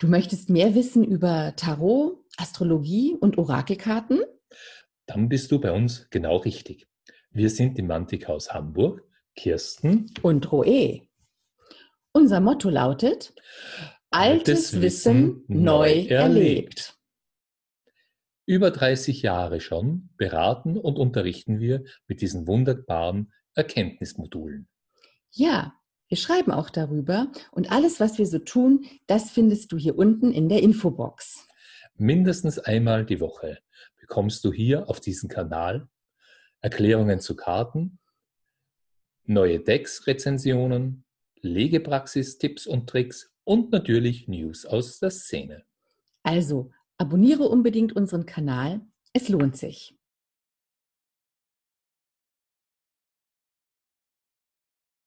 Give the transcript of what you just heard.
Du möchtest mehr wissen über Tarot, Astrologie und Orakelkarten? Dann bist du bei uns genau richtig. Wir sind im Mantikhaus Hamburg, Kirsten und Roe. Unser Motto lautet Altes, Altes Wissen, Wissen neu erlebt. erlebt. Über 30 Jahre schon beraten und unterrichten wir mit diesen wunderbaren Erkenntnismodulen. Ja, wir schreiben auch darüber und alles, was wir so tun, das findest du hier unten in der Infobox. Mindestens einmal die Woche bekommst du hier auf diesem Kanal Erklärungen zu Karten, neue Decks-Rezensionen, Legepraxis-Tipps und Tricks und natürlich News aus der Szene. Also abonniere unbedingt unseren Kanal, es lohnt sich.